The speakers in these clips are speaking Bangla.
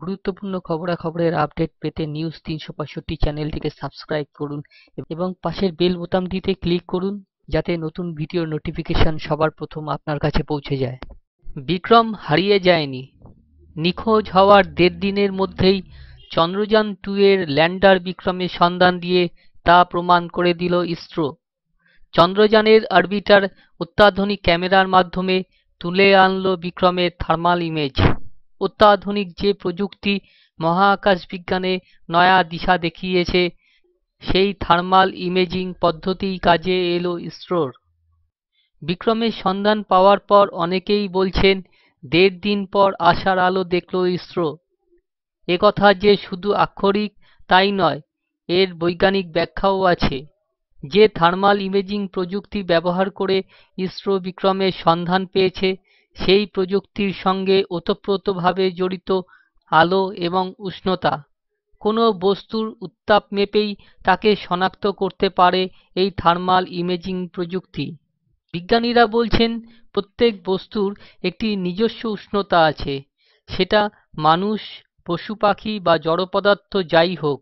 গুরুত্বপূর্ণ খবরাখবরের আপডেট পেতে নিউজ তিনশো পঁয়ষট্টি চ্যানেলটিকে সাবস্ক্রাইব করুন এবং পাশের বেল বোতামটিতে ক্লিক করুন যাতে নতুন ভিডিওর নোটিফিকেশন সবার প্রথম আপনার কাছে পৌঁছে যায় বিক্রম হারিয়ে যায়নি নিখোঁজ হওয়ার দেড় দিনের মধ্যেই চন্দ্রযান টু এর ল্যান্ডার বিক্রমের সন্ধান দিয়ে তা প্রমাণ করে দিল ইসরো চন্দ্রযানের অরবিটার অত্যাধুনিক ক্যামেরার মাধ্যমে তুলে আনল বিক্রমের থার্মাল ইমেজ অত্যাধুনিক যে প্রযুক্তি মহাকাশ বিজ্ঞানে নয়া দিশা দেখিয়েছে সেই থার্মাল ইমেজিং পদ্ধতিই কাজে এলো ইসরোর বিক্রমের সন্ধান পাওয়ার পর অনেকেই বলছেন দেড় দিন পর আশার আলো দেখল ইসরো একথা যে শুধু আক্ষরিক তাই নয় এর বৈজ্ঞানিক ব্যাখ্যাও আছে যে থার্মাল ইমেজিং প্রযুক্তি ব্যবহার করে ইসরো বিক্রমের সন্ধান পেয়েছে সেই প্রযুক্তির সঙ্গে ওতপ্রোতভাবে জড়িত আলো এবং উষ্ণতা কোনো বস্তুর উত্তাপ মেপেই তাকে শনাক্ত করতে পারে এই থার্মাল ইমেজিং প্রযুক্তি বিজ্ঞানীরা বলছেন প্রত্যেক বস্তুর একটি নিজস্ব উষ্ণতা আছে সেটা মানুষ পশু পাখি বা জড় পদার্থ যাই হোক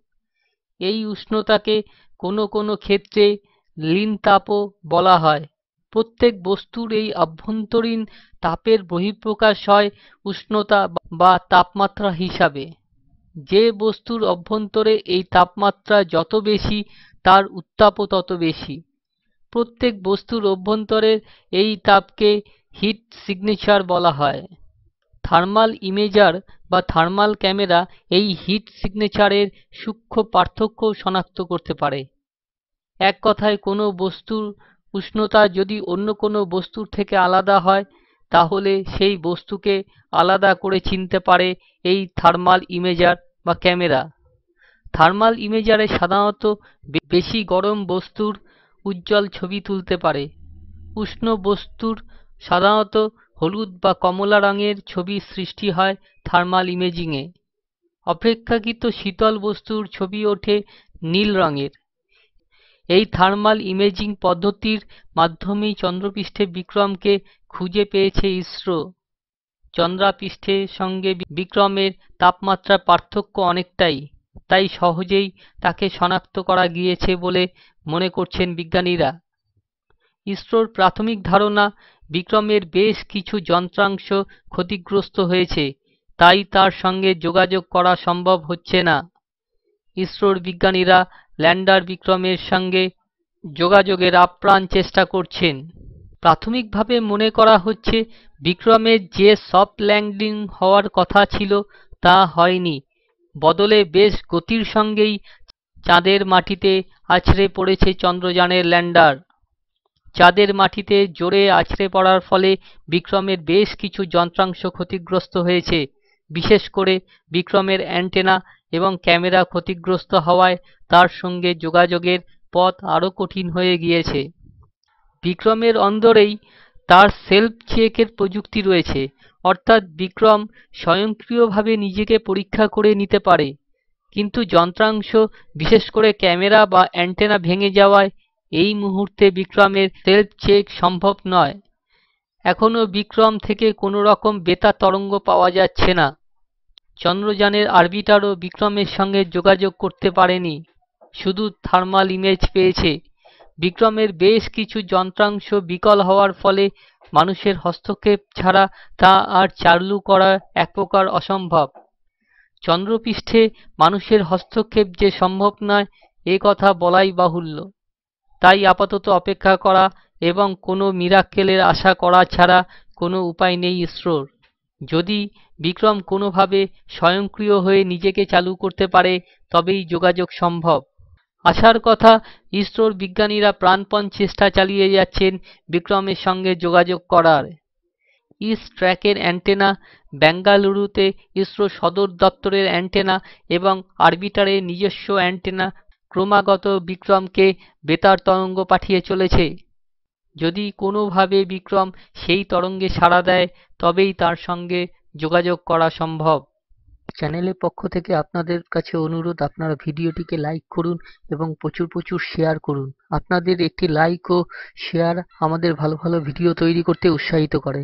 এই উষ্ণতাকে কোনো কোনো ক্ষেত্রে লিন তাপও বলা হয় প্রত্যেক বস্তুর এই অভ্যন্তরীণ তাপের বহিঃপ্রকাশ হয় উষ্ণতা বা তাপমাত্রা হিসাবে যে বস্তুর অভ্যন্তরে এই তাপমাত্রা যত বেশি তার উত্তাপও তত বেশি প্রত্যেক বস্তুর অভ্যন্তরের এই তাপকে হিট সিগনেচার বলা হয় থার্মাল ইমেজার বা থার্মাল ক্যামেরা এই হিট সিগনেচারের সূক্ষ্ম পার্থক্য শনাক্ত করতে পারে এক কথায় কোনো বস্তুর উষ্ণতা যদি অন্য কোনো বস্তুর থেকে আলাদা হয় তাহলে সেই বস্তুকে আলাদা করে চিনতে পারে এই থার্মাল ইমেজার বা ক্যামেরা থার্মাল ইমেজারে সাধারণত বেশি গরম বস্তুর উজ্জ্বল ছবি তুলতে পারে উষ্ণ বস্তুর সাধারণত হলুদ বা কমলা রঙের ছবি সৃষ্টি হয় থার্মাল ইমেজিংয়ে অপেক্ষাকৃত শীতল বস্তুর ছবি ওঠে নীল রঙের এই থার্মাল ইমেজিং পদ্ধতির মাধ্যমেই চন্দ্রপৃষ্ঠে বিক্রমকে খুঁজে পেয়েছে ইসরো চন্দ্রাপৃষ্ঠের সঙ্গে বিক্রমের তাপমাত্রার পার্থক্য অনেকটাই তাই সহজেই তাকে শনাক্ত করা গিয়েছে বলে মনে করছেন বিজ্ঞানীরা ইসরোর প্রাথমিক ধারণা বিক্রমের বেশ কিছু যন্ত্রাংশ ক্ষতিগ্রস্ত হয়েছে তাই তার সঙ্গে যোগাযোগ করা সম্ভব হচ্ছে না ইসরোর বিজ্ঞানীরা ল্যান্ডার বিক্রমের সঙ্গে যোগাযোগের আপ্রাণ চেষ্টা করছেন প্রাথমিকভাবে মনে করা হচ্ছে বিক্রমের যে সফট ল্যান্ডিং হওয়ার কথা ছিল তা হয়নি বদলে বেশ গতির সঙ্গেই চাঁদের মাটিতে আছড়ে পড়েছে চন্দ্রযানের ল্যান্ডার চাঁদের মাটিতে জোরে আছড়ে পড়ার ফলে বিক্রমের বেশ কিছু যন্ত্রাংশ ক্ষতিগ্রস্ত হয়েছে বিশেষ করে বিক্রমের অ্যান্টেনা এবং ক্যামেরা ক্ষতিগ্রস্ত হওয়ায় তার সঙ্গে যোগাযোগের পথ আরও কঠিন হয়ে গিয়েছে বিক্রমের অন্দরেই তার সেলফ চেকের প্রযুক্তি রয়েছে অর্থাৎ বিক্রম স্বয়ংক্রিয়ভাবে নিজেকে পরীক্ষা করে নিতে পারে কিন্তু যন্ত্রাংশ বিশেষ করে ক্যামেরা বা অ্যান্টেনা ভেঙে যাওয়ায় এই মুহূর্তে বিক্রমের সেলফ চেক সম্ভব নয় এখনও বিক্রম থেকে কোনো রকম বেতা তরঙ্গ পাওয়া যাচ্ছে না চন্দ্রযানের আরবিটারও বিক্রমের সঙ্গে যোগাযোগ করতে পারেনি শুধু থার্মাল ইমেজ পেয়েছে বিক্রমের বেশ কিছু যন্ত্রাংশ বিকল হওয়ার ফলে মানুষের হস্তক্ষেপ ছাড়া তা আর চালু করা এক প্রকার অসম্ভব চন্দ্রপৃষ্ঠে মানুষের হস্তক্ষেপ যে সম্ভব নয় এ কথা বলাই বাহুল্য তাই আপাতত অপেক্ষা করা এবং কোনো মিরাক্কেলের আশা করা ছাড়া কোনো উপায় নেই ইসরোর যদি বিক্রম কোনোভাবে স্বয়ংক্রিয় হয়ে নিজেকে চালু করতে পারে তবেই যোগাযোগ সম্ভব আশার কথা ইসরোর বিজ্ঞানীরা প্রাণপণ চেষ্টা চালিয়ে যাচ্ছেন বিক্রমের সঙ্গে যোগাযোগ করার ইস্ট ট্র্যাকের অ্যান্টেনা বেঙ্গালুরুতে ইসরো সদর দপ্তরের অ্যান্টেনা এবং আরবিটারের নিজস্ব অ্যান্টেনা ক্রমাগত বিক্রমকে বেতার তরঙ্গ পাঠিয়ে চলেছে যদি কোনোভাবে বিক্রম সেই তরঙ্গে সাড়া দেয় তবেই তার সঙ্গে যোগাযোগ করা সম্ভব চ্যানেলের পক্ষ থেকে আপনাদের কাছে অনুরোধ আপনারা ভিডিওটিকে লাইক করুন এবং প্রচুর প্রচুর শেয়ার করুন আপনাদের একটি লাইক ও শেয়ার আমাদের ভালো ভালো ভিডিও তৈরি করতে উৎসাহিত করে